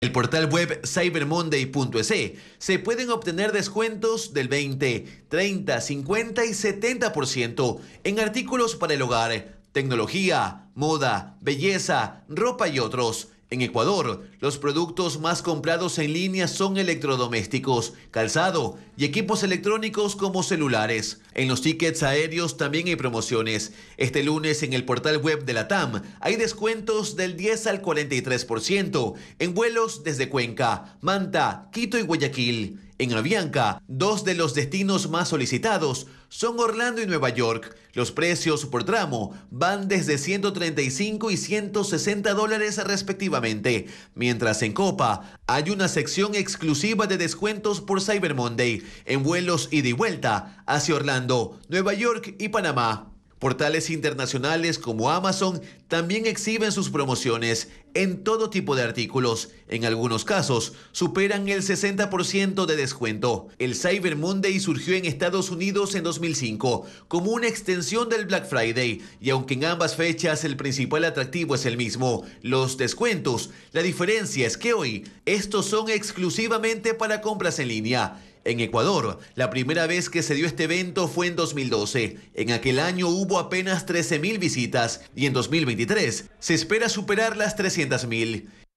el portal web cybermonday.es se pueden obtener descuentos del 20, 30, 50 y 70% en artículos para el hogar, tecnología, moda, belleza, ropa y otros. En Ecuador, los productos más comprados en línea son electrodomésticos, calzado y equipos electrónicos como celulares. En los tickets aéreos también hay promociones. Este lunes en el portal web de la TAM hay descuentos del 10 al 43% en vuelos desde Cuenca, Manta, Quito y Guayaquil. En Avianca, dos de los destinos más solicitados son Orlando y Nueva York. Los precios por tramo van desde 135 y 160 dólares respectivamente, mientras en Copa hay una sección exclusiva de descuentos por Cyber Monday en vuelos ida y vuelta hacia Orlando, Nueva York y Panamá. Portales internacionales como Amazon también exhiben sus promociones en todo tipo de artículos. En algunos casos, superan el 60% de descuento. El Cyber Monday surgió en Estados Unidos en 2005 como una extensión del Black Friday y aunque en ambas fechas el principal atractivo es el mismo, los descuentos, la diferencia es que hoy estos son exclusivamente para compras en línea en Ecuador. La primera vez que se dio este evento fue en 2012. En aquel año hubo apenas 13.000 visitas y en 2023 se espera superar las 300.000.